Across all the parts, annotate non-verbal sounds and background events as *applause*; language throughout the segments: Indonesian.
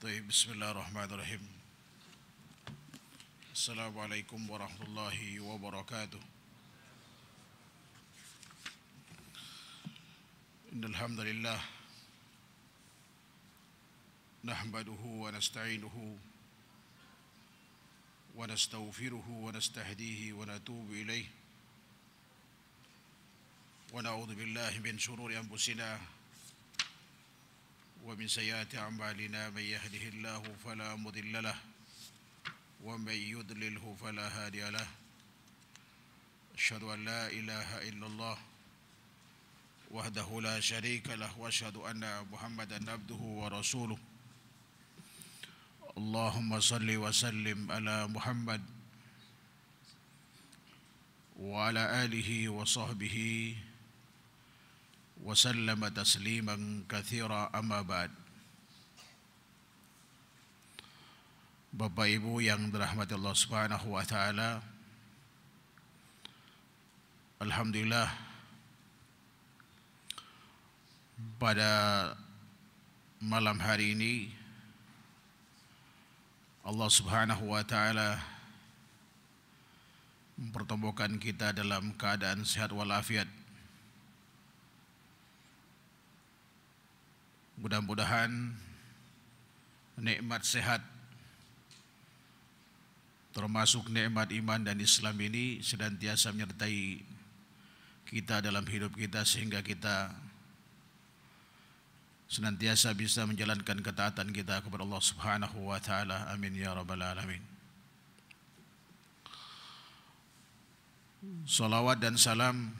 طيب بسم الله الرحمن الرحيم السلام عليكم ورحمة الله وبركاته إن الحمد لله نحمده ونستعينه ونستغفره ونستهديه ونتوب إليه ونعوذ بالله من شرور أنفسنا ومن سيئات أعمالنا من يهده الله فلا مضل له ومن يضلله فلا هادي له أشهد أن لا إله إلا الله وحده لا شريك له وأشهد أن محمدا عبده ورسوله اللهم صل وسلم على محمد وعلى آله وصحبه وسلم تسليما كثيرا أما بعد Bapak Ibu yang dirahmati Allah Subhanahu wa taala. Alhamdulillah pada malam hari ini Allah Subhanahu wa taala mempertemukan kita dalam keadaan sehat walafiat. Mudah-mudahan nikmat sehat termasuk nikmat iman dan Islam ini senantiasa menyertai kita dalam hidup kita sehingga kita senantiasa bisa menjalankan ketaatan kita kepada Allah Subhanahu wa taala. Amin ya rabbal alamin. Salawat dan salam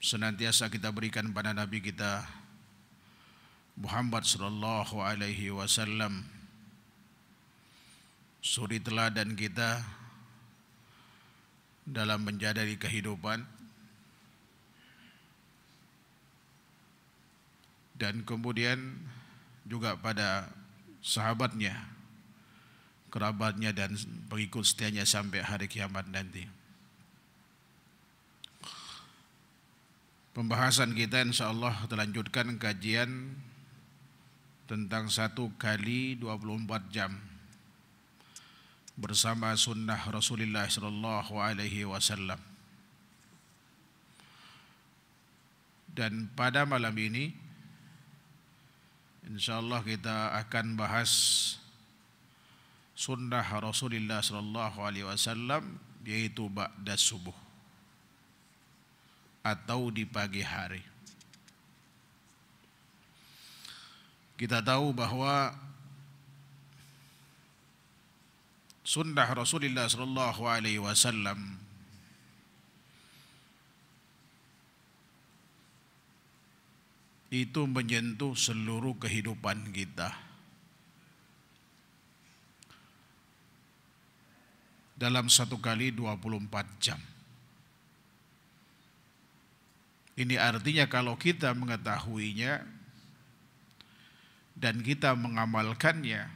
senantiasa kita berikan pada Nabi kita Muhammad sallallahu alaihi wasallam suri teladan kita dalam menjadari kehidupan dan kemudian juga pada sahabatnya kerabatnya dan pengikut setianya sampai hari kiamat nanti pembahasan kita insya Allah kajian tentang satu kali 24 jam bersama sunnah Rasulullah Sallallahu Alaihi Wasallam. Dan pada malam ini, insyaallah kita akan bahas sunnah Rasulullah Sallallahu Alaihi Wasallam yaitu ba'da subuh atau di pagi hari. Kita tahu bahwa sunnah Rasulullah Shallallahu Alaihi Wasallam itu menyentuh seluruh kehidupan kita. Dalam satu kali 24 jam. Ini artinya kalau kita mengetahuinya, dan kita mengamalkannya,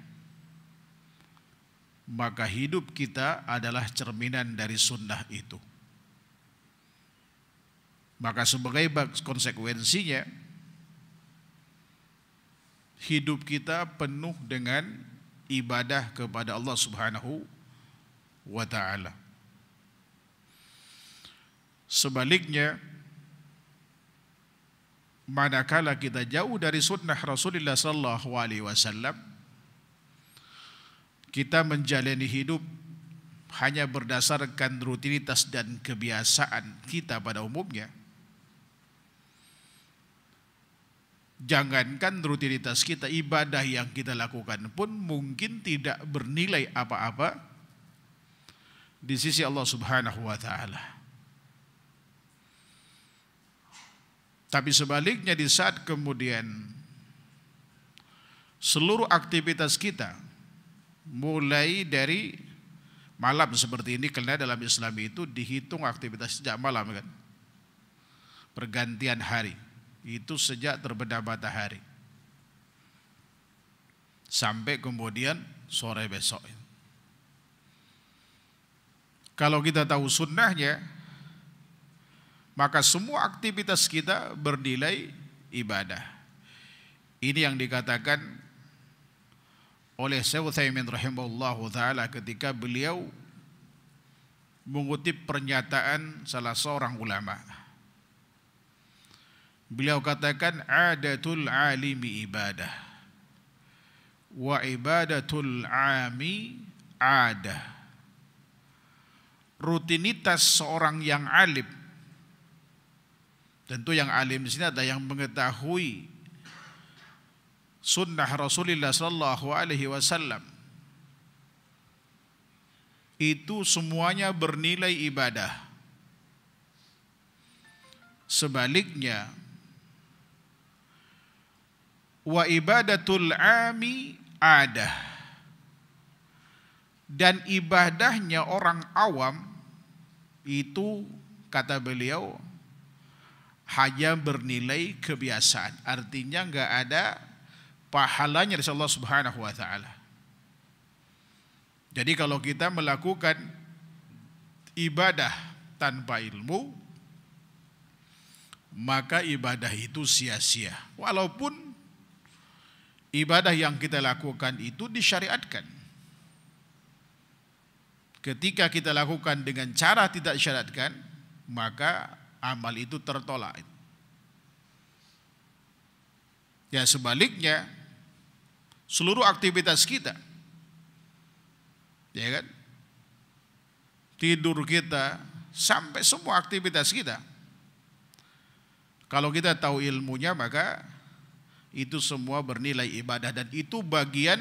maka hidup kita adalah cerminan dari sunnah itu. Maka sebagai konsekuensinya, hidup kita penuh dengan ibadah kepada Allah Subhanahu wa taala. Sebaliknya, manakala kita jauh dari sunnah Rasulullah Sallallahu Alaihi Wasallam, kita menjalani hidup hanya berdasarkan rutinitas dan kebiasaan kita pada umumnya. Jangankan rutinitas kita, ibadah yang kita lakukan pun mungkin tidak bernilai apa-apa di sisi Allah Subhanahu wa Ta'ala. Tapi sebaliknya di saat kemudian seluruh aktivitas kita mulai dari malam seperti ini karena dalam Islam itu dihitung aktivitas sejak malam kan. Pergantian hari itu sejak terbenam matahari sampai kemudian sore besok. Kalau kita tahu sunnahnya, maka semua aktivitas kita bernilai ibadah. Ini yang dikatakan oleh Syekh Utsaimin rahimahullahu taala ketika beliau mengutip pernyataan salah seorang ulama. Beliau katakan adatul alimi ibadah wa ibadatul ami adah. Rutinitas seorang yang alim Tentu yang alim di sini ada yang mengetahui sunnah Rasulullah Sallallahu Alaihi Wasallam. Itu semuanya bernilai ibadah. Sebaliknya, wa ibadatul ami ada dan ibadahnya orang awam itu kata beliau hanya bernilai kebiasaan. Artinya nggak ada pahalanya dari Allah Subhanahu wa taala. Jadi kalau kita melakukan ibadah tanpa ilmu maka ibadah itu sia-sia. Walaupun ibadah yang kita lakukan itu disyariatkan. Ketika kita lakukan dengan cara tidak disyariatkan, maka amal itu tertolak. Ya sebaliknya seluruh aktivitas kita ya kan tidur kita sampai semua aktivitas kita kalau kita tahu ilmunya maka itu semua bernilai ibadah dan itu bagian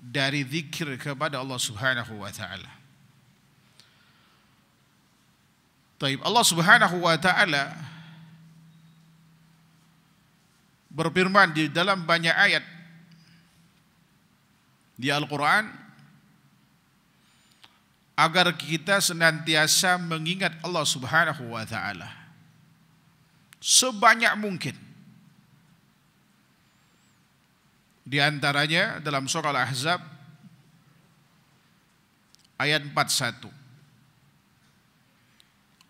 dari zikir kepada Allah Subhanahu wa taala Taib. Allah Subhanahu wa taala berfirman di dalam banyak ayat di Al-Qur'an agar kita senantiasa mengingat Allah Subhanahu wa taala sebanyak mungkin. Di antaranya dalam surah Al-Ahzab ayat 41.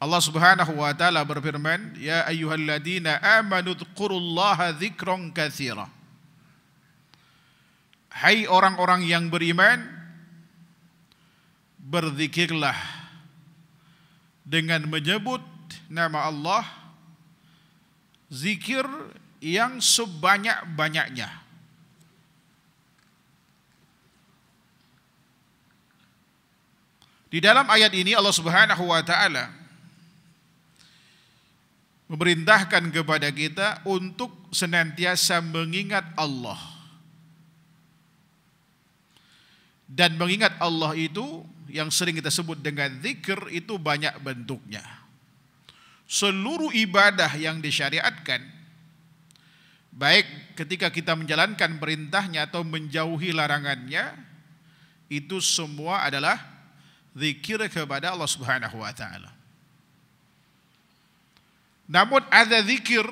Allah Subhanahu wa taala berfirman, "Ya ayyuhalladzina amanu dzkurullaha dzikran katsira." Hai orang-orang yang beriman, berzikirlah dengan menyebut nama Allah zikir yang sebanyak-banyaknya. Di dalam ayat ini Allah Subhanahu wa taala memerintahkan kepada kita untuk senantiasa mengingat Allah. Dan mengingat Allah itu yang sering kita sebut dengan zikir itu banyak bentuknya. Seluruh ibadah yang disyariatkan baik ketika kita menjalankan perintahnya atau menjauhi larangannya itu semua adalah zikir kepada Allah Subhanahu wa taala. Namun ada zikir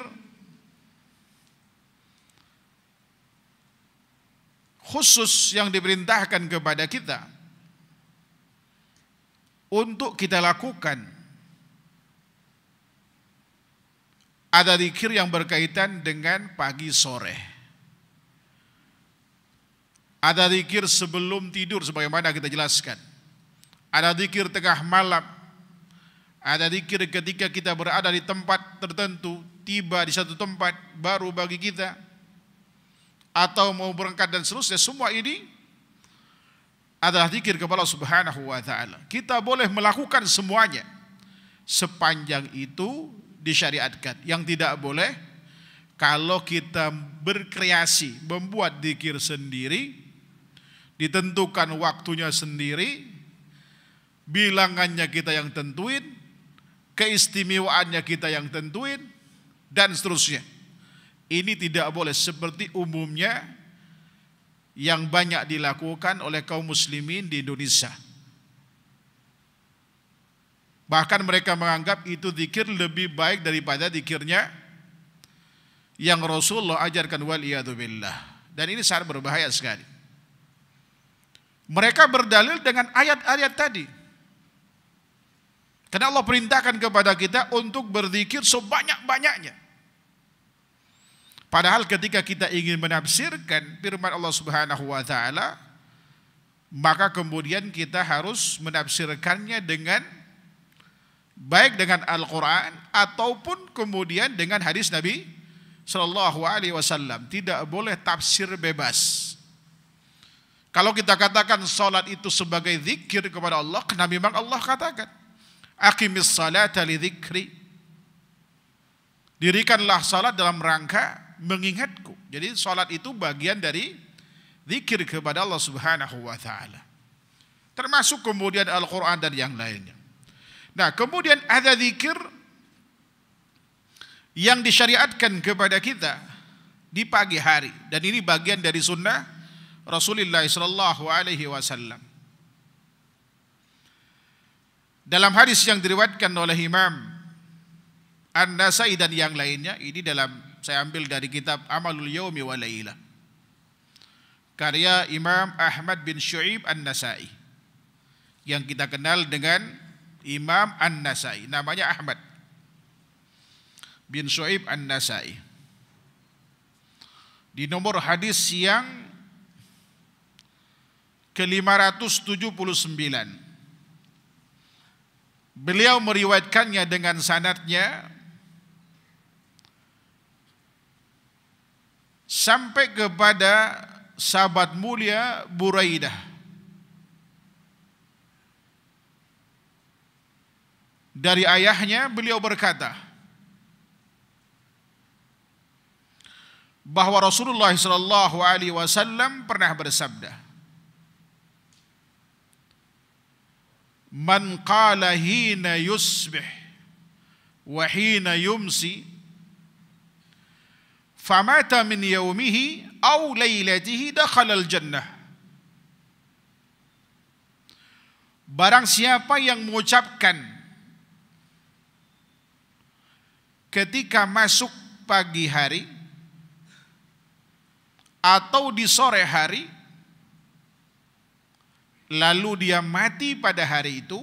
khusus yang diperintahkan kepada kita untuk kita lakukan. Ada zikir yang berkaitan dengan pagi sore. Ada zikir sebelum tidur sebagaimana kita jelaskan. Ada zikir tengah malam ada zikir ketika kita berada di tempat tertentu, tiba di satu tempat baru bagi kita, atau mau berangkat dan seterusnya, semua ini adalah zikir kepada Subhanahu wa taala. Kita boleh melakukan semuanya sepanjang itu disyariatkan. Yang tidak boleh kalau kita berkreasi, membuat zikir sendiri, ditentukan waktunya sendiri, bilangannya kita yang tentuin, keistimewaannya kita yang tentuin, dan seterusnya. Ini tidak boleh seperti umumnya yang banyak dilakukan oleh kaum muslimin di Indonesia. Bahkan mereka menganggap itu zikir lebih baik daripada zikirnya yang Rasulullah ajarkan waliyadzubillah. Dan ini sangat berbahaya sekali. Mereka berdalil dengan ayat-ayat tadi. Karena Allah perintahkan kepada kita untuk berzikir sebanyak-banyaknya. Padahal ketika kita ingin menafsirkan firman Allah Subhanahu wa taala, maka kemudian kita harus menafsirkannya dengan baik dengan Al-Qur'an ataupun kemudian dengan hadis Nabi Shallallahu alaihi wasallam. Tidak boleh tafsir bebas. Kalau kita katakan salat itu sebagai zikir kepada Allah, kenapa memang Allah katakan. Akimis salata lidzikri. Dirikanlah salat dalam rangka mengingatku. Jadi salat itu bagian dari zikir kepada Allah Subhanahu wa taala. Termasuk kemudian Al-Qur'an dan yang lainnya. Nah, kemudian ada zikir yang disyariatkan kepada kita di pagi hari dan ini bagian dari sunnah Rasulullah sallallahu alaihi wasallam. Dalam hadis yang diriwayatkan oleh Imam An-Nasai dan yang lainnya, ini dalam saya ambil dari kitab Amalul Yaumi wa Lailah. Karya Imam Ahmad bin Syu'ib An-Nasai. Yang kita kenal dengan Imam An-Nasai, namanya Ahmad bin Syu'ib An-Nasai. Di nomor hadis yang ke-579 Beliau meriwayatkannya dengan sanatnya sampai kepada sahabat mulia Buraidah. Dari ayahnya beliau berkata bahwa Rasulullah Shallallahu alaihi wasallam pernah bersabda man qala hina yusbih wa hina yumsi famata min yaumihi aw lailatihi dakhala al-jannah Barang siapa yang mengucapkan ketika masuk pagi hari atau di sore hari lalu dia mati pada hari itu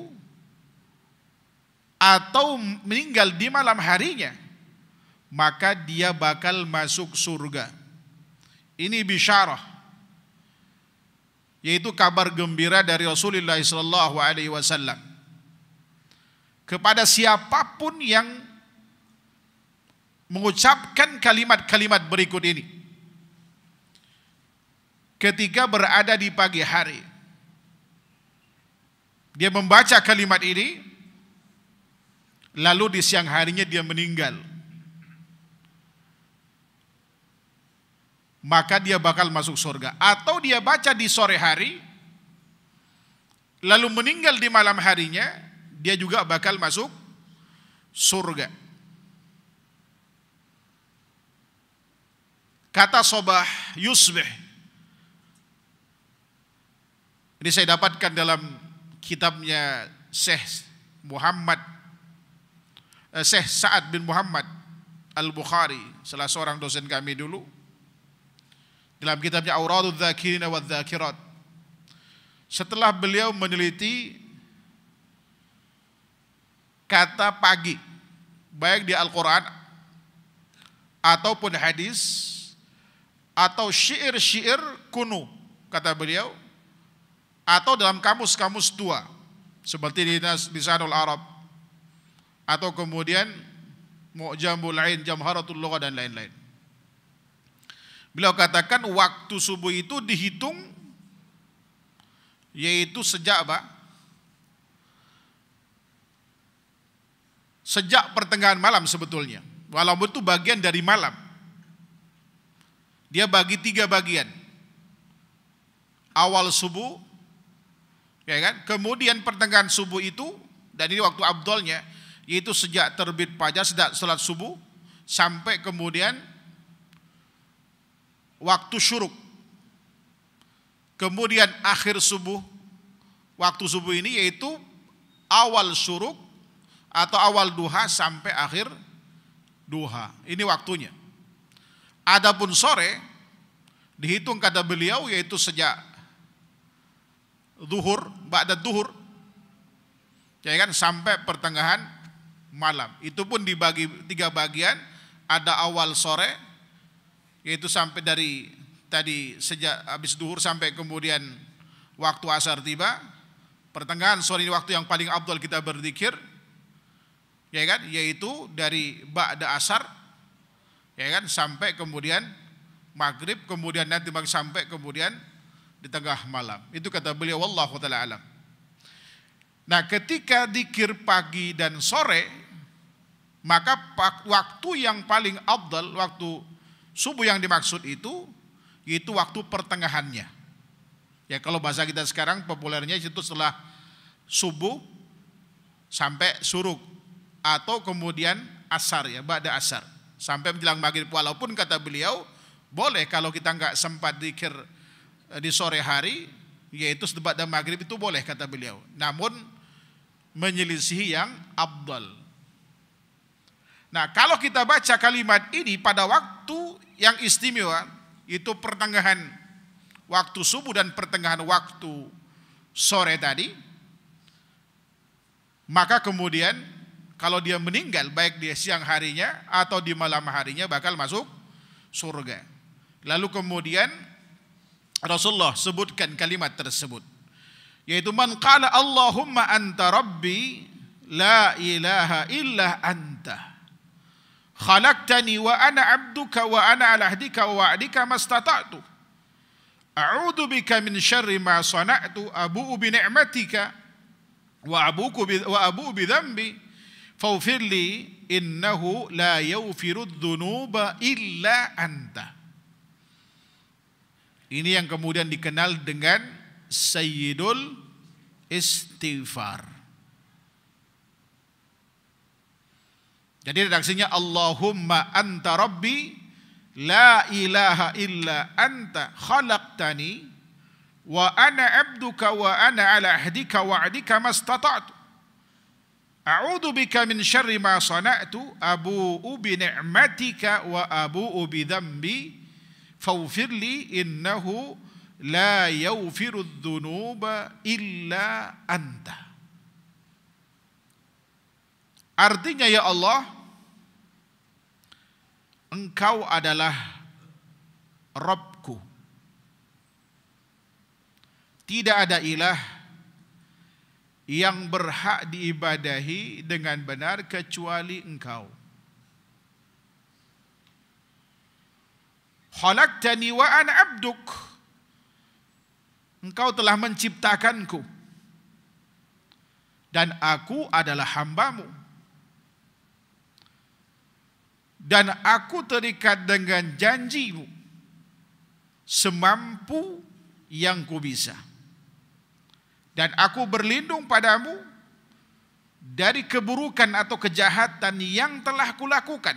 atau meninggal di malam harinya maka dia bakal masuk surga ini bisyarah yaitu kabar gembira dari Rasulullah sallallahu alaihi wasallam kepada siapapun yang mengucapkan kalimat-kalimat berikut ini ketika berada di pagi hari dia membaca kalimat ini, lalu di siang harinya dia meninggal. Maka dia bakal masuk surga. Atau dia baca di sore hari, lalu meninggal di malam harinya, dia juga bakal masuk surga. Kata sobah yusbih. Ini saya dapatkan dalam kitabnya Syekh Muhammad eh, Syekh Sa'ad bin Muhammad Al-Bukhari, salah seorang dosen kami dulu dalam kitabnya Auradul Dzakirin wa Dzakirat. Setelah beliau meneliti kata pagi baik di Al-Qur'an ataupun hadis atau syair-syair kuno kata beliau atau dalam kamus-kamus tua seperti di Lisanul Arab atau kemudian Mu'jamul Ain, Jamharatul Lugha dan lain-lain. Beliau katakan waktu subuh itu dihitung yaitu sejak apa? Sejak pertengahan malam sebetulnya. Walaupun itu bagian dari malam. Dia bagi tiga bagian. Awal subuh, Ya kan? Kemudian pertengahan subuh itu dan ini waktu abdolnya yaitu sejak terbit fajar sejak salat subuh sampai kemudian waktu syuruk. Kemudian akhir subuh waktu subuh ini yaitu awal syuruk atau awal duha sampai akhir duha. Ini waktunya. Adapun sore dihitung kata beliau yaitu sejak zuhur, ba'da zuhur. Ya kan sampai pertengahan malam. Itu pun dibagi tiga bagian, ada awal sore yaitu sampai dari tadi sejak habis duhur sampai kemudian waktu asar tiba. Pertengahan sore ini waktu yang paling abdul kita berzikir. Ya kan? Yaitu dari ba'da asar ya kan sampai kemudian maghrib kemudian nanti sampai kemudian di tengah malam. Itu kata beliau wallahu taala alam. Nah, ketika dikir pagi dan sore maka waktu yang paling abdal waktu subuh yang dimaksud itu yaitu waktu pertengahannya. Ya kalau bahasa kita sekarang populernya itu setelah subuh sampai suruk atau kemudian asar ya, ba'da asar sampai menjelang maghrib walaupun kata beliau boleh kalau kita nggak sempat dikir Eh, di sore hari yaitu sedebat dan maghrib itu boleh kata beliau. Namun menyelisihi yang abdal. Nah kalau kita baca kalimat ini pada waktu yang istimewa itu pertengahan waktu subuh dan pertengahan waktu sore tadi maka kemudian kalau dia meninggal baik di siang harinya atau di malam harinya bakal masuk surga. Lalu kemudian Rasulullah sebutkan kalimat tersebut yaitu man qala Allahumma anta rabbi la ilaha illa anta khalaqtani wa ana abduka wa ana ala ahdika wa wa'dika mastata'tu a'udhu bika min syarri ma sana'tu abu'u bi ni'matika wa abuku bi, wa abu'u bi dhanbi faghfir innahu la yaghfiru dhunuba illa anta ini yang kemudian dikenal dengan Sayyidul Istighfar. Jadi redaksinya Allahumma anta rabbi la ilaha illa anta khalaqtani wa ana abduka wa ana ala ahdika wa adika mastata'tu. A'udhu bika min syarri ma sana'tu abu'u bi ni'matika wa abu'u bi dhambi فاغفر لي إنه la يغفر الذنوب illa أنت Artinya ya Allah, engkau adalah Robku. Tidak ada ilah yang berhak diibadahi dengan benar kecuali engkau. Khalaqtani wa ana abduk. Engkau telah menciptakanku dan aku adalah hambamu. Dan aku terikat dengan janjimu semampu yang ku bisa. Dan aku berlindung padamu dari keburukan atau kejahatan yang telah kulakukan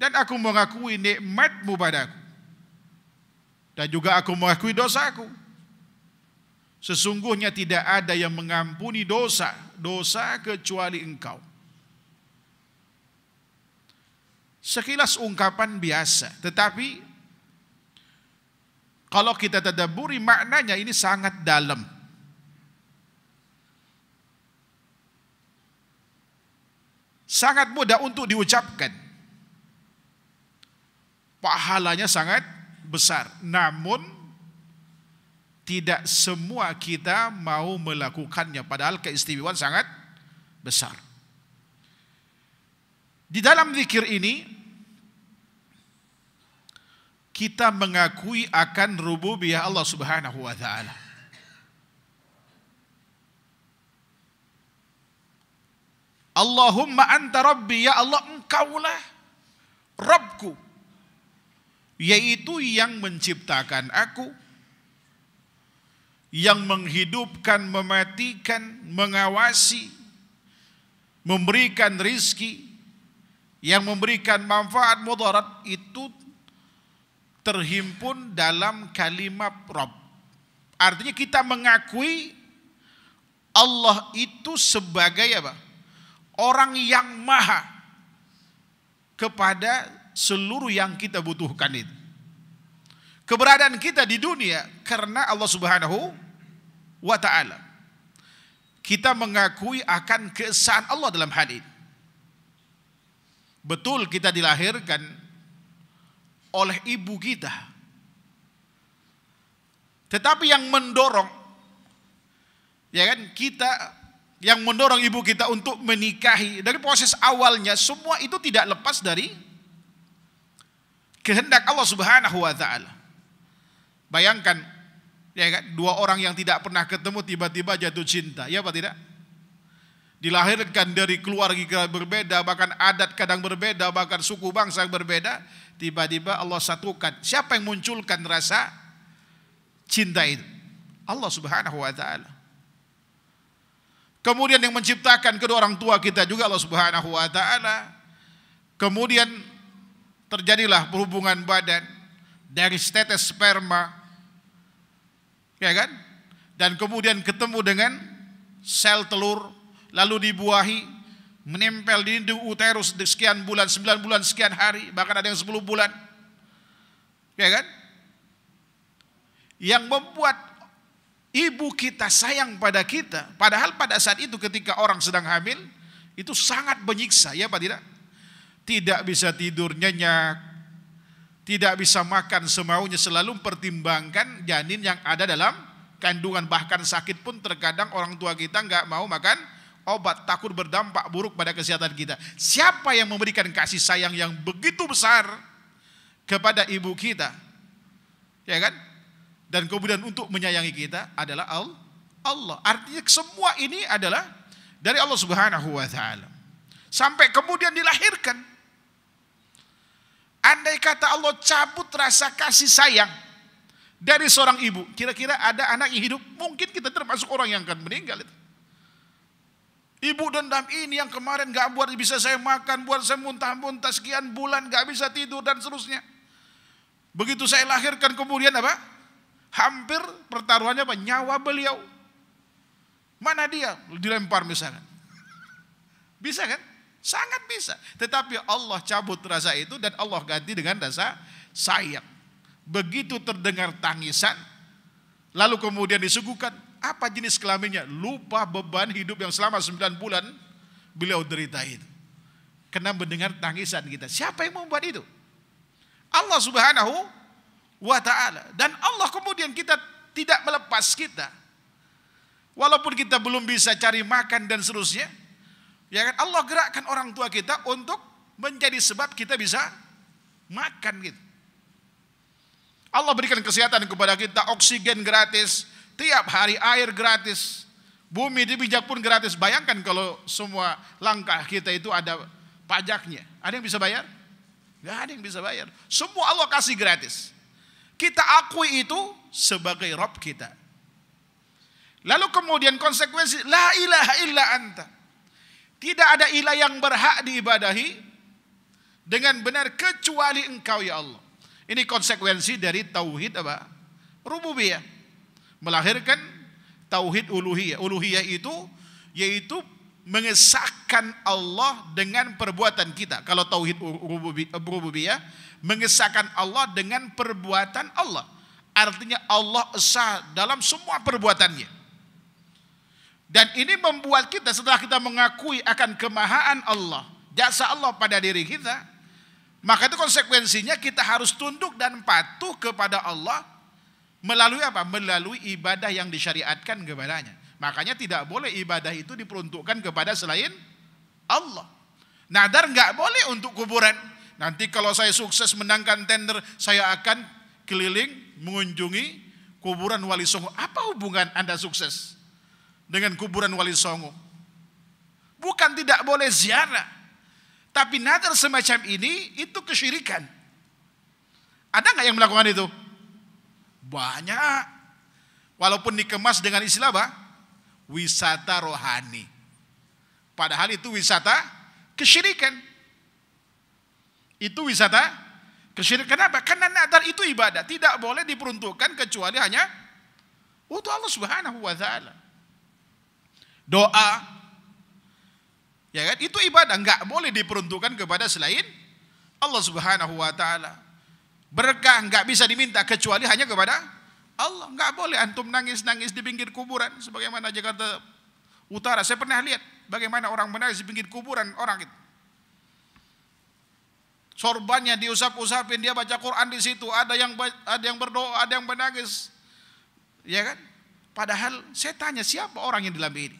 dan aku mengakui nikmatmu padaku. Dan juga aku mengakui dosaku. Sesungguhnya tidak ada yang mengampuni dosa, dosa kecuali engkau. Sekilas ungkapan biasa, tetapi kalau kita tadaburi maknanya ini sangat dalam. Sangat mudah untuk diucapkan. Pahalanya sangat besar. Namun tidak semua kita mau melakukannya padahal keistimewaan sangat besar. Di dalam zikir ini kita mengakui akan rububiyah Allah Subhanahu wa taala. Allahumma anta rabbi ya Allah engkaulah Rabbku yaitu yang menciptakan aku, yang menghidupkan, mematikan, mengawasi, memberikan rizki, yang memberikan manfaat mudarat itu terhimpun dalam kalimat Rob. Artinya kita mengakui Allah itu sebagai apa? Orang yang maha kepada seluruh yang kita butuhkan itu. Keberadaan kita di dunia karena Allah Subhanahu wa taala. Kita mengakui akan keesaan Allah dalam hal ini. Betul kita dilahirkan oleh ibu kita. Tetapi yang mendorong ya kan kita yang mendorong ibu kita untuk menikahi dari proses awalnya semua itu tidak lepas dari kehendak Allah Subhanahu wa taala. Bayangkan ya kan, dua orang yang tidak pernah ketemu tiba-tiba jatuh cinta, ya apa tidak? Dilahirkan dari keluarga berbeda, bahkan adat kadang berbeda, bahkan suku bangsa yang berbeda, tiba-tiba Allah satukan. Siapa yang munculkan rasa cinta itu? Allah Subhanahu wa taala. Kemudian yang menciptakan kedua orang tua kita juga Allah Subhanahu wa taala. Kemudian terjadilah perhubungan badan dari status sperma, ya kan? Dan kemudian ketemu dengan sel telur, lalu dibuahi, menempel di dinding uterus sekian bulan, 9 bulan, sekian hari, bahkan ada yang 10 bulan. Ya kan? Yang membuat ibu kita sayang pada kita, padahal pada saat itu ketika orang sedang hamil, itu sangat menyiksa, ya Pak tidak? tidak bisa tidur nyenyak, tidak bisa makan semaunya, selalu mempertimbangkan janin yang ada dalam kandungan. Bahkan sakit pun terkadang orang tua kita nggak mau makan obat, takut berdampak buruk pada kesehatan kita. Siapa yang memberikan kasih sayang yang begitu besar kepada ibu kita? Ya kan? Dan kemudian untuk menyayangi kita adalah Allah. Artinya semua ini adalah dari Allah Subhanahu wa taala. Sampai kemudian dilahirkan Andai kata Allah cabut rasa kasih sayang dari seorang ibu, kira-kira ada anak yang hidup, mungkin kita termasuk orang yang akan meninggal itu. Ibu dendam ini yang kemarin gak buat bisa saya makan, buat saya muntah-muntah sekian bulan gak bisa tidur dan seterusnya. Begitu saya lahirkan kemudian apa? Hampir pertaruhannya apa? Nyawa beliau. Mana dia? Dilempar misalnya. Bisa kan? Sangat bisa. Tetapi Allah cabut rasa itu dan Allah ganti dengan rasa sayang. Begitu terdengar tangisan, lalu kemudian disuguhkan, apa jenis kelaminnya? Lupa beban hidup yang selama 9 bulan beliau derita itu. Kena mendengar tangisan kita. Siapa yang membuat itu? Allah subhanahu wa ta'ala. Dan Allah kemudian kita tidak melepas kita. Walaupun kita belum bisa cari makan dan seterusnya, Ya kan Allah gerakkan orang tua kita untuk menjadi sebab kita bisa makan gitu. Allah berikan kesehatan kepada kita, oksigen gratis, tiap hari air gratis, bumi dipijak pun gratis. Bayangkan kalau semua langkah kita itu ada pajaknya. Ada yang bisa bayar? Gak ada yang bisa bayar. Semua Allah kasih gratis. Kita akui itu sebagai Rob kita. Lalu kemudian konsekuensi, La ilaha illa anta. Tidak ada ilah yang berhak diibadahi dengan benar kecuali Engkau ya Allah. Ini konsekuensi dari tauhid apa? Rububiyah. Melahirkan tauhid uluhiyah. Uluhiyah itu yaitu mengesahkan Allah dengan perbuatan kita. Kalau tauhid rububiyah mengesahkan Allah dengan perbuatan Allah. Artinya Allah esah dalam semua perbuatannya. Dan ini membuat kita setelah kita mengakui akan kemahaan Allah, jasa Allah pada diri kita, maka itu konsekuensinya kita harus tunduk dan patuh kepada Allah melalui apa? Melalui ibadah yang disyariatkan kepadanya. Makanya tidak boleh ibadah itu diperuntukkan kepada selain Allah. Nadar nggak boleh untuk kuburan. Nanti kalau saya sukses menangkan tender, saya akan keliling mengunjungi kuburan wali songo. Apa hubungan Anda sukses? dengan kuburan Wali Songo. Bukan tidak boleh ziarah. Tapi nazar semacam ini itu kesyirikan. Ada nggak yang melakukan itu? Banyak. Walaupun dikemas dengan istilah apa? Wisata rohani. Padahal itu wisata kesyirikan. Itu wisata kesyirikan apa? Karena nazar itu ibadah. Tidak boleh diperuntukkan kecuali hanya untuk Allah subhanahu wa ta'ala doa, ya kan? Itu ibadah, nggak boleh diperuntukkan kepada selain Allah Subhanahu Wa Taala. Berkah nggak bisa diminta kecuali hanya kepada Allah. Nggak boleh antum nangis-nangis di pinggir kuburan, sebagaimana Jakarta Utara. Saya pernah lihat bagaimana orang menangis di pinggir kuburan orang itu. Sorbannya diusap-usapin, dia baca Quran di situ. Ada yang ada yang berdoa, ada yang menangis. Ya kan? Padahal saya tanya siapa orang yang dalam ini?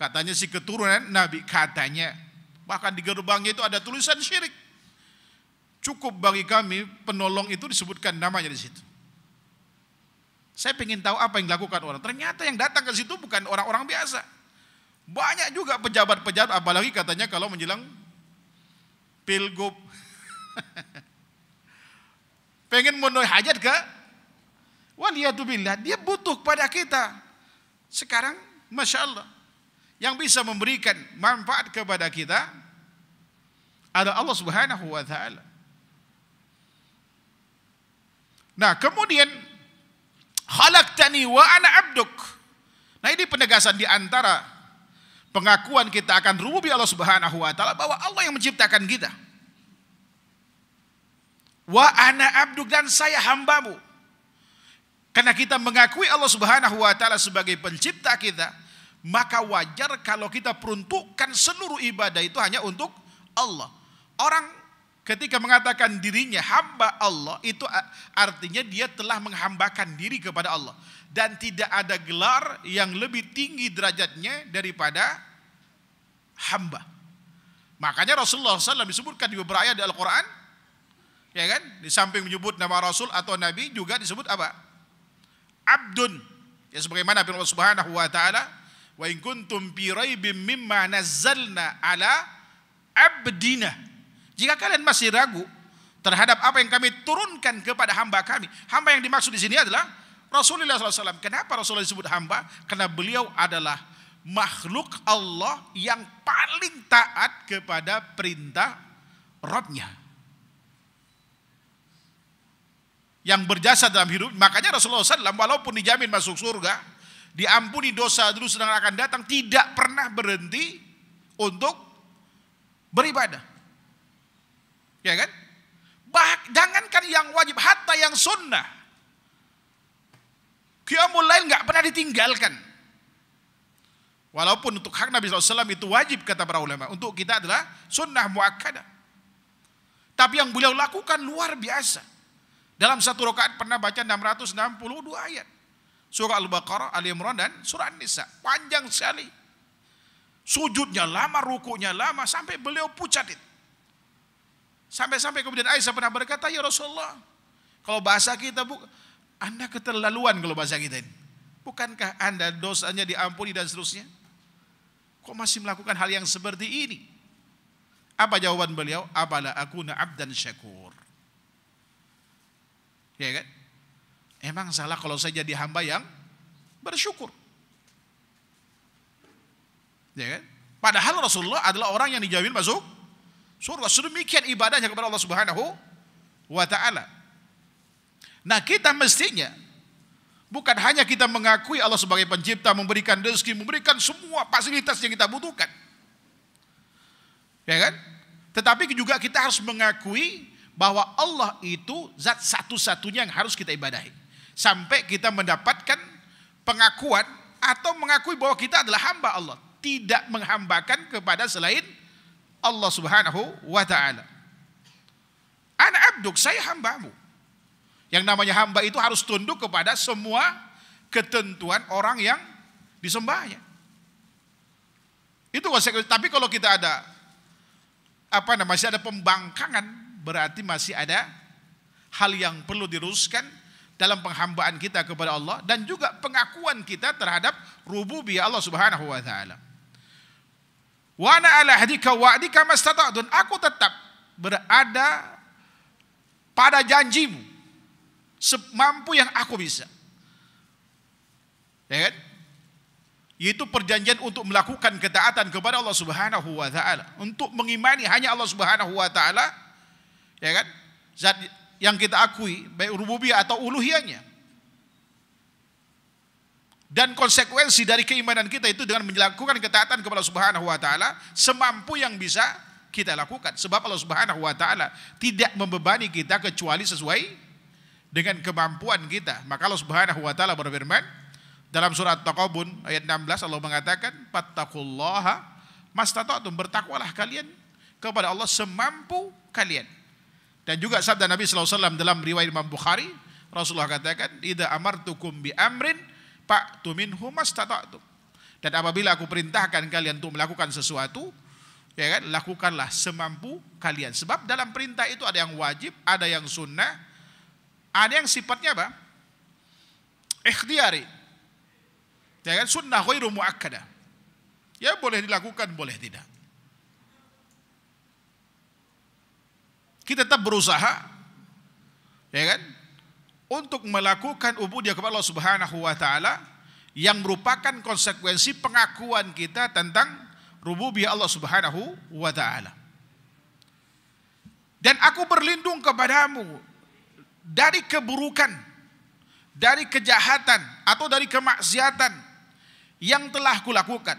Katanya si keturunan Nabi, katanya. Bahkan di gerbangnya itu ada tulisan syirik. Cukup bagi kami penolong itu disebutkan namanya di situ. Saya ingin tahu apa yang dilakukan orang. Ternyata yang datang ke situ bukan orang-orang biasa. Banyak juga pejabat-pejabat, apalagi katanya kalau menjelang pilgub. *laughs* Pengen menuhi hajat ke waliyatubillah. Dia butuh kepada kita. Sekarang, Masya Allah yang bisa memberikan manfaat kepada kita ada Allah Subhanahu wa taala. Nah, kemudian khalaqtani wa ana abduk. Nah, ini penegasan di antara pengakuan kita akan rububi Allah Subhanahu wa taala bahwa Allah yang menciptakan kita. Wa ana abduk dan saya hambamu. Karena kita mengakui Allah Subhanahu wa taala sebagai pencipta kita, maka wajar kalau kita peruntukkan seluruh ibadah itu hanya untuk Allah. Orang ketika mengatakan dirinya hamba Allah itu artinya dia telah menghambakan diri kepada Allah dan tidak ada gelar yang lebih tinggi derajatnya daripada hamba. Makanya Rasulullah SAW disebutkan di beberapa ayat di Al-Quran, ya kan? Di samping menyebut nama Rasul atau Nabi juga disebut apa? Abdun. Ya sebagaimana firman Allah Subhanahu Wa Taala Wa in kuntum bi raibim mimma nazzalna ala abdina. Jika kalian masih ragu terhadap apa yang kami turunkan kepada hamba kami. Hamba yang dimaksud di sini adalah Rasulullah SAW. Kenapa Rasulullah disebut hamba? Karena beliau adalah makhluk Allah yang paling taat kepada perintah Rabbnya. Yang berjasa dalam hidup. Makanya Rasulullah SAW walaupun dijamin masuk surga, diampuni dosa dulu sedang akan datang, tidak pernah berhenti untuk beribadah. Ya kan? Bah, jangankan yang wajib, hatta yang sunnah. Qiyamul lain nggak pernah ditinggalkan. Walaupun untuk hak Nabi SAW itu wajib kata para ulama. Untuk kita adalah sunnah muakkadah. Tapi yang beliau lakukan luar biasa. Dalam satu rakaat pernah baca 662 ayat. Surah Al-Baqarah, Ali Imran dan Surah An-Nisa. Panjang sekali. Sujudnya lama, rukunya lama, sampai beliau pucat itu. Sampai-sampai kemudian Aisyah pernah berkata, Ya Rasulullah, kalau bahasa kita, bu, Anda keterlaluan kalau bahasa kita ini. Bukankah Anda dosanya diampuni dan seterusnya? Kok masih melakukan hal yang seperti ini? Apa jawaban beliau? Apalah aku abdan syakur. Ya kan? Emang salah kalau saya jadi hamba yang bersyukur. Ya kan? Padahal Rasulullah adalah orang yang dijamin masuk surga. Sedemikian ibadahnya kepada Allah Subhanahu wa taala. Nah, kita mestinya bukan hanya kita mengakui Allah sebagai pencipta, memberikan rezeki, memberikan semua fasilitas yang kita butuhkan. Ya kan? Tetapi juga kita harus mengakui bahwa Allah itu zat satu-satunya yang harus kita ibadahi. Sampai kita mendapatkan pengakuan atau mengakui bahwa kita adalah hamba Allah. Tidak menghambakan kepada selain Allah subhanahu wa ta'ala. Anak abduk, saya hambamu. Yang namanya hamba itu harus tunduk kepada semua ketentuan orang yang disembahnya. Itu konsekuensi. Tapi kalau kita ada apa namanya masih ada pembangkangan berarti masih ada hal yang perlu diruskan dalam penghambaan kita kepada Allah dan juga pengakuan kita terhadap rububiyah Allah Subhanahu wa taala. Wa ana ala hadika wa'dika Aku tetap berada pada janjimu semampu yang aku bisa. Ya kan? Yaitu perjanjian untuk melakukan ketaatan kepada Allah Subhanahu wa taala, untuk mengimani hanya Allah Subhanahu wa taala. Ya kan? Zat yang kita akui, baik rububiyah atau uluhiyahnya. Dan konsekuensi dari keimanan kita itu dengan melakukan ketaatan kepada Subhanahu wa taala semampu yang bisa kita lakukan. Sebab Allah Subhanahu wa taala tidak membebani kita kecuali sesuai dengan kemampuan kita. Maka Allah Subhanahu wa taala berfirman dalam surat Taqabun ayat 16 Allah mengatakan fattaqullaha mastata'tum bertakwalah kalian kepada Allah semampu kalian. Dan juga sabda Nabi SAW dalam riwayat Imam Bukhari, Rasulullah katakan, Ida amartukum bi amrin fa'tu minhu mastata'tum." Dan apabila aku perintahkan kalian untuk melakukan sesuatu, ya kan, lakukanlah semampu kalian. Sebab dalam perintah itu ada yang wajib, ada yang sunnah, ada yang sifatnya apa? Ikhtiari. Ya kan, sunnah khairu muakkadah. Ya boleh dilakukan, boleh tidak. Kita tetap berusaha ya kan? Untuk melakukan ubudiyah kepada Allah Subhanahu wa taala yang merupakan konsekuensi pengakuan kita tentang rububiyah Allah Subhanahu wa taala. Dan aku berlindung kepadamu dari keburukan, dari kejahatan atau dari kemaksiatan yang telah kulakukan.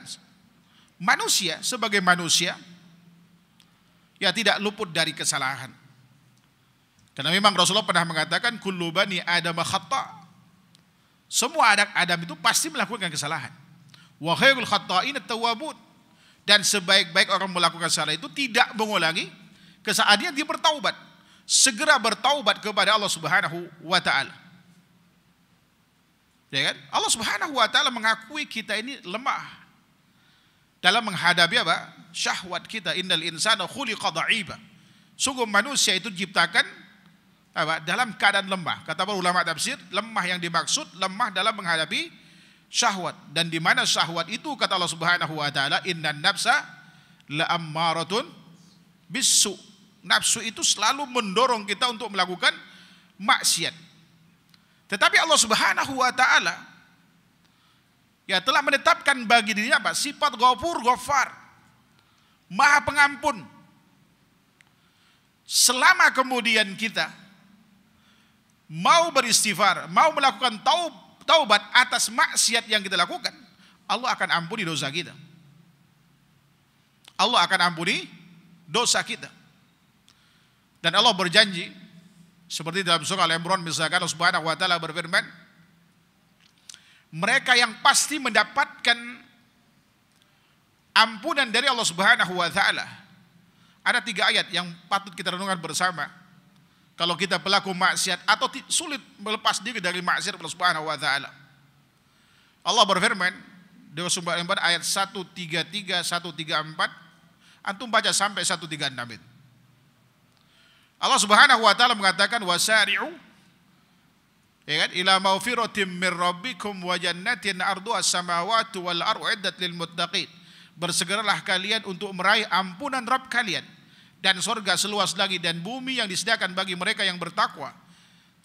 Manusia sebagai manusia ya tidak luput dari kesalahan. Karena memang Rasulullah pernah mengatakan kullu bani Adam khata. Semua anak Adam itu pasti melakukan kesalahan. Wa khairul khata'in at Dan sebaik-baik orang melakukan salah itu tidak mengulangi kesalahannya dia bertaubat. Segera bertaubat kepada Allah Subhanahu wa taala. Ya kan? Allah Subhanahu wa taala mengakui kita ini lemah dalam menghadapi apa? syahwat kita. Innal insana khuliqa dha'iba. Sungguh manusia itu diciptakan apa, dalam keadaan lemah. Kata para ulama tafsir, lemah yang dimaksud lemah dalam menghadapi syahwat dan di mana syahwat itu kata Allah Subhanahu wa taala innan nafsa laammaratun bisu. Nafsu itu selalu mendorong kita untuk melakukan maksiat. Tetapi Allah Subhanahu wa taala ya telah menetapkan bagi dirinya apa? sifat Ghafur Ghafar. Maha Pengampun. Selama kemudian kita mau beristighfar, mau melakukan taubat atas maksiat yang kita lakukan, Allah akan ampuni dosa kita. Allah akan ampuni dosa kita. Dan Allah berjanji seperti dalam surah Al-Imran misalkan Allah Subhanahu wa taala berfirman, mereka yang pasti mendapatkan ampunan dari Allah Subhanahu wa taala. Ada tiga ayat yang patut kita renungkan bersama kalau kita pelaku maksiat atau sulit melepas diri dari maksiat Allah Subhanahu wa taala. Allah berfirman di surah al imran ayat 133 134 antum baca sampai 136 itu. Allah Subhanahu wa taala mengatakan wasari'u ya kan ila maghfiratin mir rabbikum wa jannatin as samawati wal ardu iddat lil muttaqin. Bersegeralah kalian untuk meraih ampunan Rabb kalian dan sorga seluas lagi dan bumi yang disediakan bagi mereka yang bertakwa.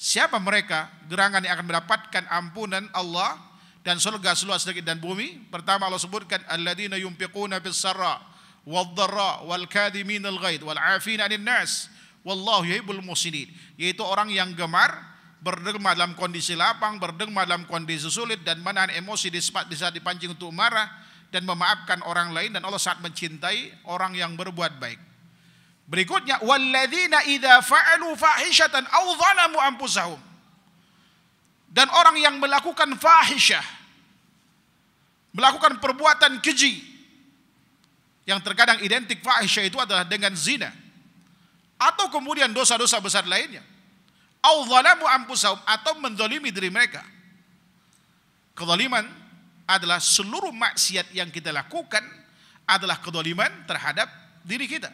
Siapa mereka? Gerangan yang akan mendapatkan ampunan Allah dan sorga seluas lagi dan bumi. Pertama Allah sebutkan alladzina yunfiquna bis sarra wal dharra wal kadhimin al ghaid wal afina 'anil nas wallahu yuhibbul muhsinin. Yaitu orang yang gemar berderma dalam kondisi lapang, berderma dalam kondisi sulit dan menahan emosi di saat dipancing untuk marah dan memaafkan orang lain dan Allah saat mencintai orang yang berbuat baik. Berikutnya walladzina idza fa'alu fahishatan aw dhalamu anfusahum. Dan orang yang melakukan fahisyah melakukan perbuatan keji yang terkadang identik fahisyah itu adalah dengan zina atau kemudian dosa-dosa besar lainnya. Aw zalamu anfusahum atau menzalimi diri mereka. Kezaliman adalah seluruh maksiat yang kita lakukan adalah kedoliman terhadap diri kita.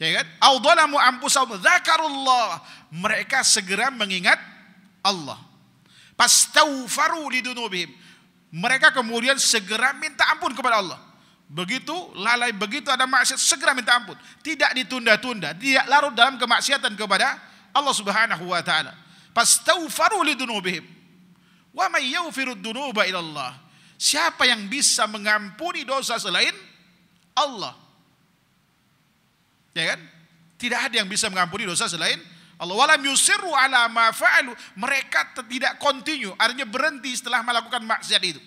Ya kan? Audolamu ampusahum Zakarullah, Mereka segera mengingat Allah. Pastaufaru lidunubihim. Mereka kemudian segera minta ampun kepada Allah. Begitu lalai, begitu ada maksiat, segera minta ampun. Tidak ditunda-tunda, tidak larut dalam kemaksiatan kepada Allah Subhanahu wa taala. Pastaufaru lidunubihim. Wa may yaghfirud dunuba ilallah. Siapa yang bisa mengampuni dosa selain Allah? Ya kan? Tidak ada yang bisa mengampuni dosa selain Allah walam yusiru ala ma fa'alu. Mereka tidak continue, artinya berhenti setelah melakukan maksiat itu.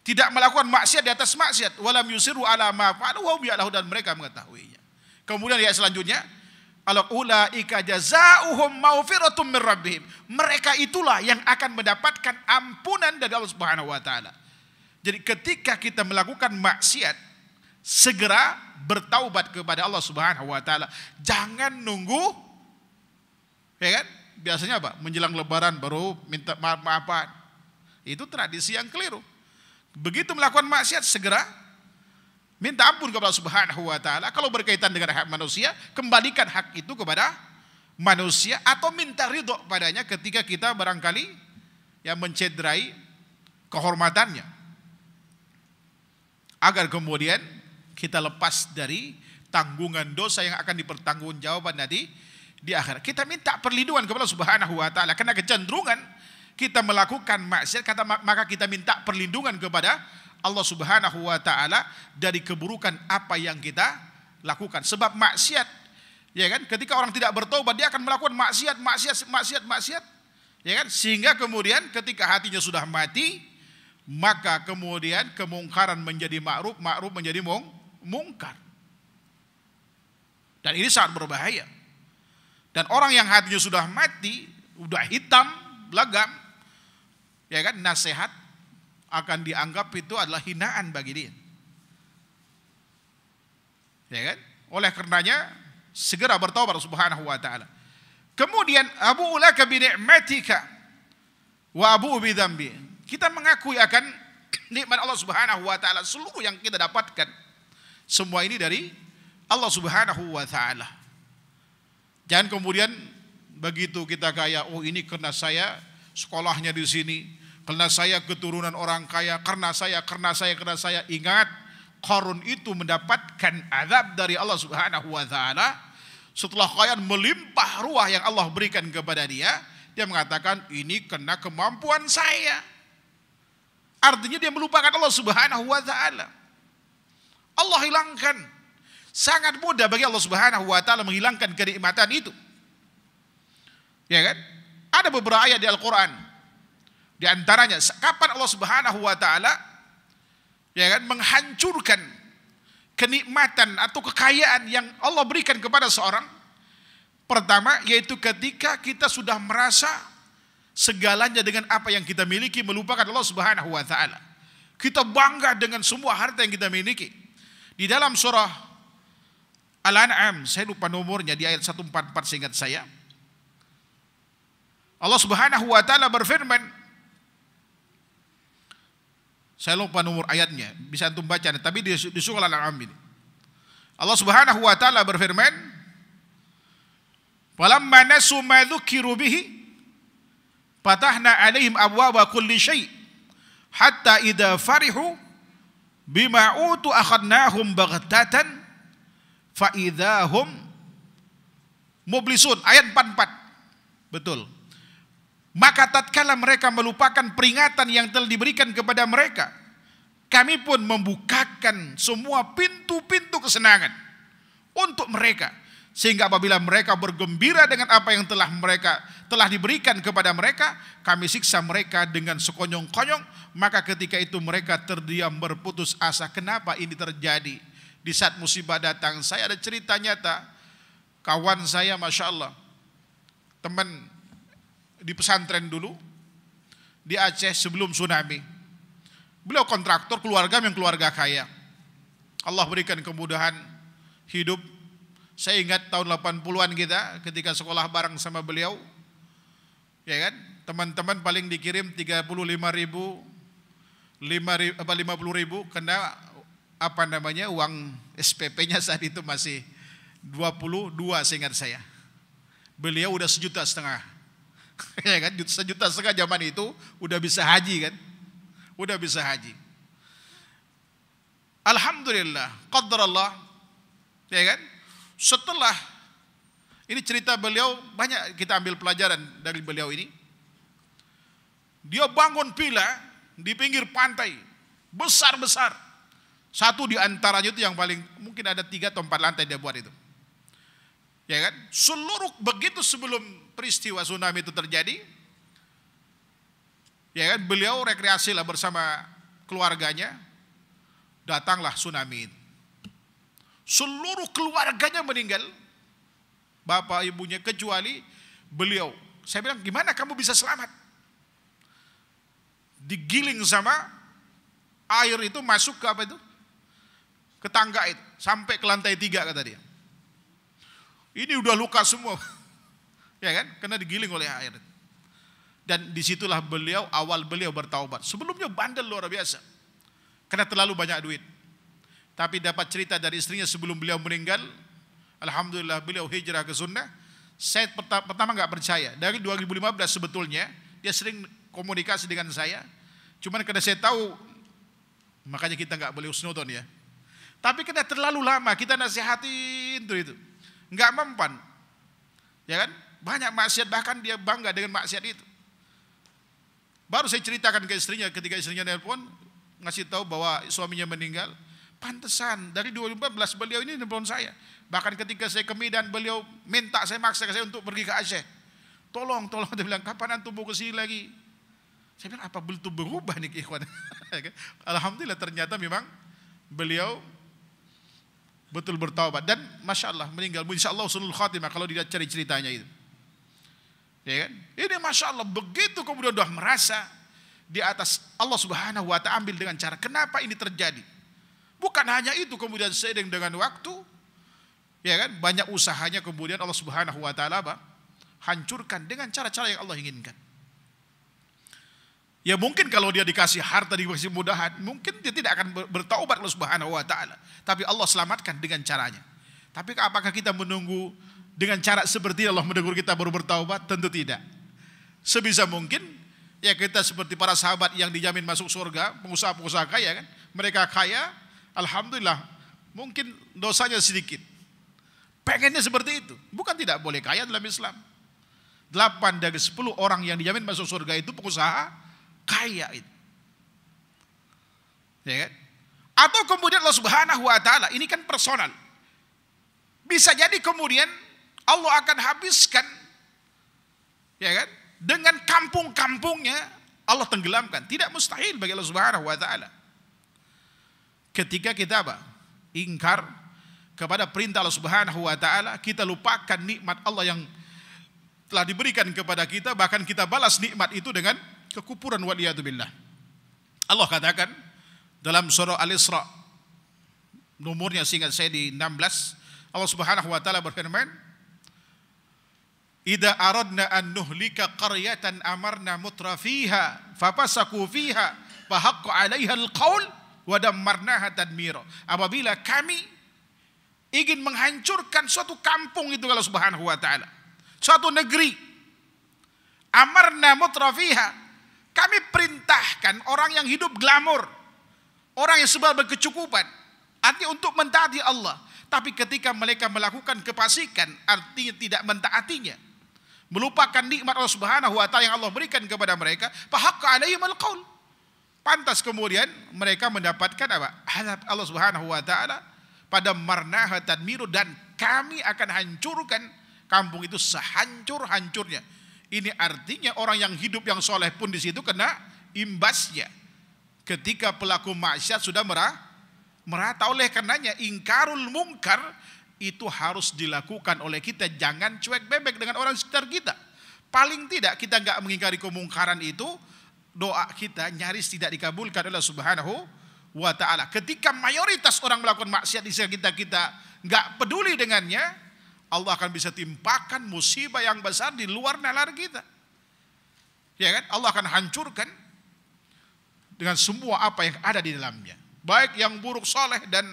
Tidak melakukan maksiat di atas maksiat. Walam yusiru ala ma fa'alu wa dan mereka mengetahuinya. Kemudian ayat selanjutnya, ulaika Ika Jazauhum min rabbihim. Mereka itulah yang akan mendapatkan ampunan dari Allah Subhanahu wa taala. Jadi ketika kita melakukan maksiat, segera bertaubat kepada Allah Subhanahu wa taala. Jangan nunggu ya kan? Biasanya apa? Menjelang lebaran baru minta maaf-maafan. Itu tradisi yang keliru. Begitu melakukan maksiat segera minta ampun kepada Allah Subhanahu wa taala. Kalau berkaitan dengan hak manusia, kembalikan hak itu kepada manusia atau minta ridho padanya ketika kita barangkali yang mencederai kehormatannya agar kemudian kita lepas dari tanggungan dosa yang akan dipertanggungjawabkan nanti di akhirat. Kita minta perlindungan kepada Subhanahu wa taala karena kecenderungan kita melakukan maksiat kata maka kita minta perlindungan kepada Allah Subhanahu wa taala dari keburukan apa yang kita lakukan. Sebab maksiat ya kan ketika orang tidak bertobat dia akan melakukan maksiat maksiat maksiat maksiat ya kan sehingga kemudian ketika hatinya sudah mati maka kemudian kemungkaran menjadi makruf, makruf menjadi mung, mungkar. Dan ini sangat berbahaya. Dan orang yang hatinya sudah mati, sudah hitam, belagam, ya kan, nasihat akan dianggap itu adalah hinaan bagi dia. Ya kan? Oleh karenanya segera bertobat subhanahu wa taala. Kemudian Abu ulaka bi ni'matika wa abu bi Kita mengakui akan *clears throat* nikmat Allah Subhanahu wa taala seluruh yang kita dapatkan semua ini dari Allah Subhanahu wa taala. Jangan kemudian begitu kita kaya, oh ini karena saya sekolahnya di sini, karena saya keturunan orang kaya, karena saya, karena saya, karena saya. Ingat, Korun itu mendapatkan azab dari Allah Subhanahu wa taala setelah kaya melimpah ruah yang Allah berikan kepada dia, dia mengatakan ini karena kemampuan saya. Artinya dia melupakan Allah Subhanahu wa taala. Allah hilangkan. Sangat mudah bagi Allah Subhanahu wa taala menghilangkan kenikmatan itu. Ya kan? Ada beberapa ayat di Al-Qur'an. Di antaranya kapan Allah Subhanahu wa taala ya kan menghancurkan kenikmatan atau kekayaan yang Allah berikan kepada seorang pertama yaitu ketika kita sudah merasa segalanya dengan apa yang kita miliki melupakan Allah Subhanahu wa taala. Kita bangga dengan semua harta yang kita miliki. Di dalam surah Al-An'am, saya lupa nomornya di ayat 144 seingat saya. Allah Subhanahu wa taala berfirman Saya lupa nomor ayatnya, bisa antum baca tapi di, di surah Al-An'am ini. Allah Subhanahu wa taala berfirman Falamma nasu ma dhukiru bihi fatahna alaihim abwaaba kulli syai' hatta idza farihu bima utu akhadnahum baghtatan fa idzahum mublisun ayat 44 betul maka tatkala mereka melupakan peringatan yang telah diberikan kepada mereka kami pun membukakan semua pintu-pintu kesenangan untuk mereka sehingga apabila mereka bergembira dengan apa yang telah mereka telah diberikan kepada mereka, kami siksa mereka dengan sekonyong-konyong, maka ketika itu mereka terdiam berputus asa. Kenapa ini terjadi? Di saat musibah datang, saya ada cerita nyata. Kawan saya, Masya Allah, teman di pesantren dulu, di Aceh sebelum tsunami. Beliau kontraktor keluarga yang keluarga kaya. Allah berikan kemudahan hidup saya ingat tahun 80-an kita ketika sekolah bareng sama beliau. Ya kan? Teman-teman paling dikirim 35.000 ribu, apa, 50 ribu kena apa namanya uang SPP-nya saat itu masih 22 seingat saya. Beliau udah sejuta setengah. *laughs* ya kan? Sejuta setengah zaman itu udah bisa haji kan? Udah bisa haji. Alhamdulillah, qadar Allah. Ya kan? Setelah ini cerita beliau banyak kita ambil pelajaran dari beliau ini. Dia bangun pila di pinggir pantai besar-besar. Satu di antaranya itu yang paling mungkin ada tiga atau empat lantai dia buat itu. Ya kan? Seluruh begitu sebelum peristiwa tsunami itu terjadi, ya kan? Beliau rekreasi lah bersama keluarganya. Datanglah tsunami itu seluruh keluarganya meninggal. Bapak ibunya kecuali beliau. Saya bilang, gimana kamu bisa selamat? Digiling sama air itu masuk ke apa itu? Ke tangga itu. Sampai ke lantai tiga kata dia. Ini udah luka semua. *laughs* ya kan? Karena digiling oleh air. Dan disitulah beliau, awal beliau bertaubat. Sebelumnya bandel luar biasa. Karena terlalu banyak duit. Tapi dapat cerita dari istrinya sebelum beliau meninggal, Alhamdulillah beliau hijrah ke sunnah. Saya pertama gak percaya. Dari 2015 sebetulnya, dia sering komunikasi dengan saya. Cuman karena saya tahu, makanya kita gak boleh usnudon ya. Tapi karena terlalu lama kita nasihatin tuh itu. Gak mempan. Ya kan? Banyak maksiat, bahkan dia bangga dengan maksiat itu. Baru saya ceritakan ke istrinya ketika istrinya nelpon, ngasih tahu bahwa suaminya meninggal. Pantesan dari 2014 beliau ini nelfon saya. Bahkan ketika saya ke Medan beliau minta saya maksa saya untuk pergi ke Aceh. Tolong, tolong dia bilang kapan antum mau ke sini lagi? Saya bilang apa betul berubah nih ikhwan? *laughs* Alhamdulillah ternyata memang beliau betul bertaubat dan masya Allah meninggal. Insya Allah sunul khatimah kalau tidak cari ceritanya itu. Ya kan? Ini masya Allah begitu kemudian sudah merasa di atas Allah Subhanahu Wa Taala ambil dengan cara kenapa ini terjadi? Bukan hanya itu kemudian seiring dengan waktu ya kan banyak usahanya kemudian Allah Subhanahu wa taala hancurkan dengan cara-cara yang Allah inginkan. Ya mungkin kalau dia dikasih harta dikasih mudahan, mungkin dia tidak akan bertaubat Allah Subhanahu wa taala, tapi Allah selamatkan dengan caranya. Tapi apakah kita menunggu dengan cara seperti Allah menegur kita baru bertaubat? Tentu tidak. Sebisa mungkin ya kita seperti para sahabat yang dijamin masuk surga, pengusaha-pengusaha kaya kan, mereka kaya Alhamdulillah, mungkin dosanya sedikit. Pengennya seperti itu. Bukan tidak boleh kaya dalam Islam. 8 dari 10 orang yang dijamin masuk surga itu pengusaha kaya itu. Ya kan? Atau kemudian Allah Subhanahu wa taala, ini kan personal. Bisa jadi kemudian Allah akan habiskan ya kan? Dengan kampung-kampungnya Allah tenggelamkan. Tidak mustahil bagi Allah Subhanahu wa taala ketika kita apa? ingkar kepada perintah Allah Subhanahu wa taala, kita lupakan nikmat Allah yang telah diberikan kepada kita, bahkan kita balas nikmat itu dengan kekupuran waliyadzubillah. Allah katakan dalam surah Al-Isra nomornya singkat saya di 16 Allah Subhanahu wa taala berfirman Ida aradna an nuhlika qaryatan amarna mutrafiha fapasaku fiha fahaqqa 'alaiha al-qaul wadammarnaha tadmiro. Apabila kami ingin menghancurkan suatu kampung itu kalau subhanahu wa ta'ala. Suatu negeri. Amarna mutrafiha. Kami perintahkan orang yang hidup glamor. Orang yang sebab berkecukupan. Artinya untuk mentaati Allah. Tapi ketika mereka melakukan kepasikan, artinya tidak mentaatinya. Melupakan nikmat Allah Subhanahu wa taala yang Allah berikan kepada mereka, Fahakka ada alaihim al Pantas kemudian mereka mendapatkan apa? Hadap Allah Subhanahu wa taala pada marnaha tadmiru dan kami akan hancurkan kampung itu sehancur-hancurnya. Ini artinya orang yang hidup yang soleh pun di situ kena imbasnya. Ketika pelaku maksiat sudah merah, merata oleh karenanya ingkarul mungkar itu harus dilakukan oleh kita. Jangan cuek bebek dengan orang sekitar kita. Paling tidak kita nggak mengingkari kemungkaran itu, doa kita nyaris tidak dikabulkan oleh Subhanahu wa taala. Ketika mayoritas orang melakukan maksiat di sekitar kita nggak peduli dengannya, Allah akan bisa timpakan musibah yang besar di luar nalar kita. Ya kan? Allah akan hancurkan dengan semua apa yang ada di dalamnya. Baik yang buruk soleh dan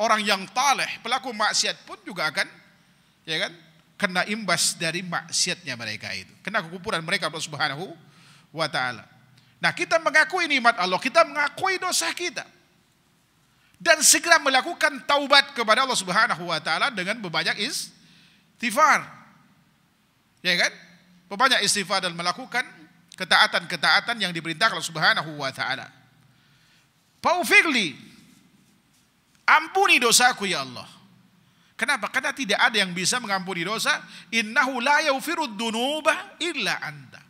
orang yang taleh, pelaku maksiat pun juga akan ya kan kena imbas dari maksiatnya mereka itu. Kena kekupuran mereka Allah Subhanahu wa taala. Nah kita mengakui nikmat Allah, kita mengakui dosa kita. Dan segera melakukan taubat kepada Allah subhanahu wa ta'ala dengan berbanyak istighfar. Ya kan? Berbanyak istighfar dan melakukan ketaatan-ketaatan yang diperintahkan Allah subhanahu wa ta'ala. Paufikli, ampuni dosaku ya Allah. Kenapa? Karena tidak ada yang bisa mengampuni dosa. Innahu la yaufirud dunuba illa anta.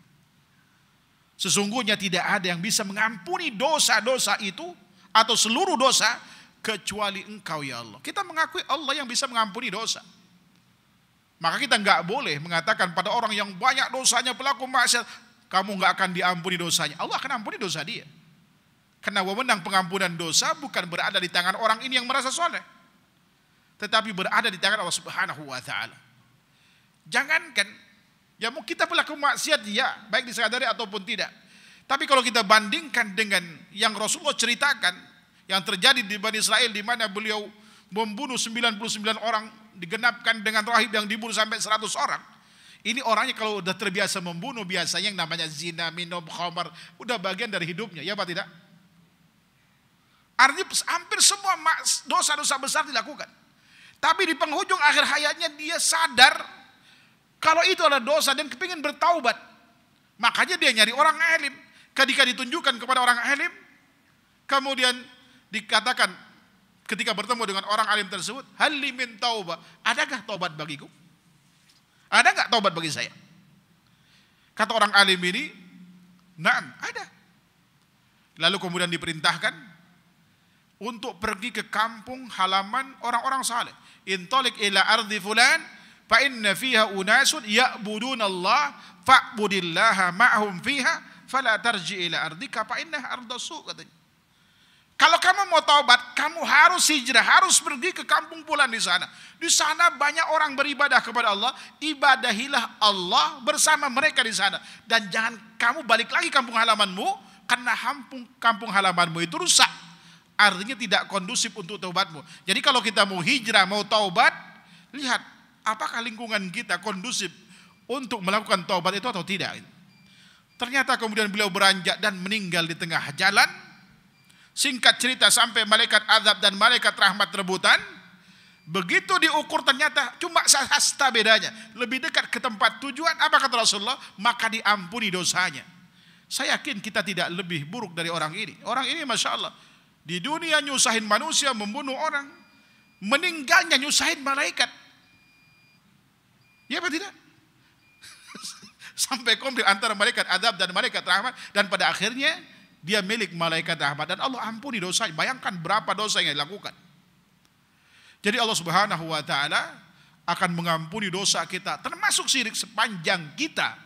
Sesungguhnya tidak ada yang bisa mengampuni dosa-dosa itu atau seluruh dosa kecuali engkau ya Allah. Kita mengakui Allah yang bisa mengampuni dosa. Maka kita nggak boleh mengatakan pada orang yang banyak dosanya pelaku maksiat, kamu nggak akan diampuni dosanya. Allah akan ampuni dosa dia. Karena wewenang pengampunan dosa bukan berada di tangan orang ini yang merasa soleh. Tetapi berada di tangan Allah subhanahu wa ta'ala. Jangankan Ya mau kita pelaku maksiat ya, baik disadari ataupun tidak. Tapi kalau kita bandingkan dengan yang Rasulullah ceritakan, yang terjadi di Bani Israel di mana beliau membunuh 99 orang, digenapkan dengan rahib yang dibunuh sampai 100 orang. Ini orangnya kalau udah terbiasa membunuh biasanya yang namanya zina, minum khamar, udah bagian dari hidupnya, ya Pak tidak? Artinya hampir semua dosa-dosa besar dilakukan. Tapi di penghujung akhir hayatnya dia sadar kalau itu adalah dosa dan kepingin bertaubat, makanya dia nyari orang alim. Ketika ditunjukkan kepada orang alim, kemudian dikatakan ketika bertemu dengan orang alim tersebut, halimin taubat, adakah taubat bagiku? Ada nggak taubat bagi saya? Kata orang alim ini, naam, ada. Lalu kemudian diperintahkan untuk pergi ke kampung halaman orang-orang saleh. Intolik ila ardi fulan fa inna fiha unasun ya'budun Allah fa'budillaha ma'hum fiha fala tarji ila ardika fa inna ardasu katanya. Kalau kamu mau taubat, kamu harus hijrah, harus pergi ke kampung pulan di sana. Di sana banyak orang beribadah kepada Allah, ibadahilah Allah bersama mereka di sana. Dan jangan kamu balik lagi kampung halamanmu, karena kampung, kampung halamanmu itu rusak. Artinya tidak kondusif untuk taubatmu. Jadi kalau kita mau hijrah, mau taubat, lihat apakah lingkungan kita kondusif untuk melakukan taubat itu atau tidak. Ternyata kemudian beliau beranjak dan meninggal di tengah jalan. Singkat cerita sampai malaikat azab dan malaikat rahmat rebutan. Begitu diukur ternyata cuma sasta bedanya. Lebih dekat ke tempat tujuan apa kata Rasulullah? Maka diampuni dosanya. Saya yakin kita tidak lebih buruk dari orang ini. Orang ini Masya Allah. Di dunia nyusahin manusia, membunuh orang. Meninggalnya nyusahin malaikat. Ya apa tidak? *laughs* Sampai konflik antara malaikat adab dan malaikat rahmat dan pada akhirnya dia milik malaikat rahmat dan Allah ampuni dosa. Bayangkan berapa dosa yang dilakukan. Jadi Allah Subhanahu wa taala akan mengampuni dosa kita termasuk sirik sepanjang kita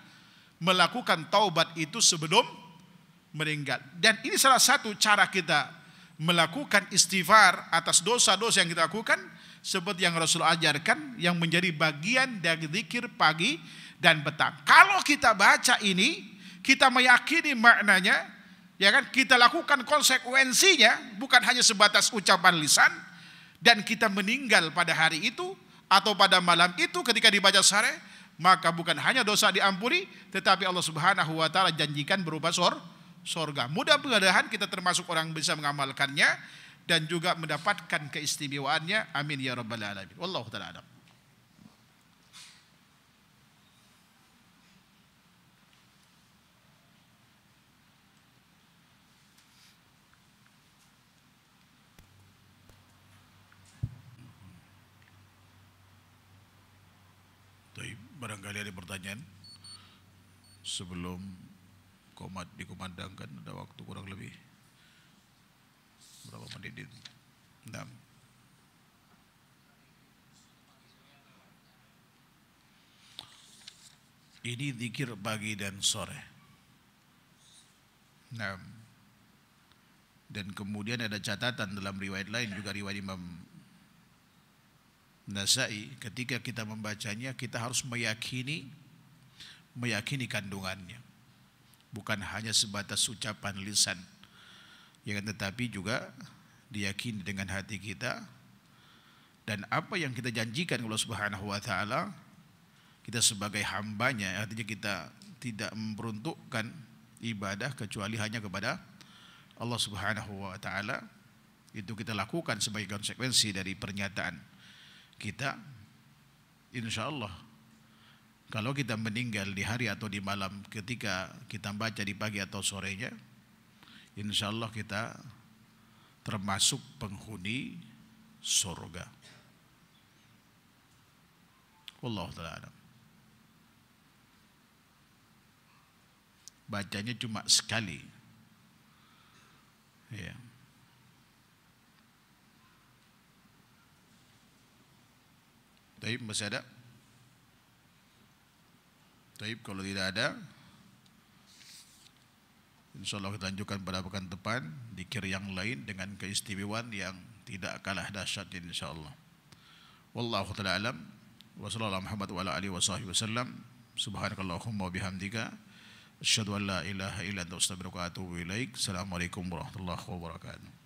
melakukan taubat itu sebelum meninggal. Dan ini salah satu cara kita melakukan istighfar atas dosa-dosa yang kita lakukan seperti yang Rasul ajarkan yang menjadi bagian dari zikir pagi dan petang. Kalau kita baca ini, kita meyakini maknanya, ya kan? Kita lakukan konsekuensinya bukan hanya sebatas ucapan lisan dan kita meninggal pada hari itu atau pada malam itu ketika dibaca sare, maka bukan hanya dosa diampuni, tetapi Allah Subhanahu wa taala janjikan berupa sor surga. Mudah-mudahan kita termasuk orang yang bisa mengamalkannya dan juga mendapatkan keistimewaannya. Amin ya rabbal alamin. Wallahu taala alam. barangkali ada pertanyaan sebelum komat dikumandangkan ada waktu kurang lebih berapa menit itu? Ini zikir pagi dan sore. Nah, Dan kemudian ada catatan dalam riwayat lain juga riwayat Imam Nasai ketika kita membacanya kita harus meyakini meyakini kandungannya bukan hanya sebatas ucapan lisan ya kan tetapi juga diyakini dengan hati kita dan apa yang kita janjikan Allah Subhanahu wa taala kita sebagai hambanya artinya kita tidak memperuntukkan ibadah kecuali hanya kepada Allah Subhanahu wa taala itu kita lakukan sebagai konsekuensi dari pernyataan kita insya Allah kalau kita meninggal di hari atau di malam ketika kita baca di pagi atau sorenya insya Allah kita termasuk penghuni surga. Allah taala. Bacanya cuma sekali. Ya. Tapi masih ada? Tapi kalau tidak ada, Insya Allah kita lanjutkan pada pekan depan dikir yang lain dengan keistimewaan yang tidak kalah dahsyat insya Allah. Wallahu taala alam. Wassalamualaikum warahmatullahi wabarakatuh. Subhanakallahumma bihamdika. Asyhadu an la ilaha illa anta wa atubu ilaik. Assalamualaikum warahmatullahi wabarakatuh.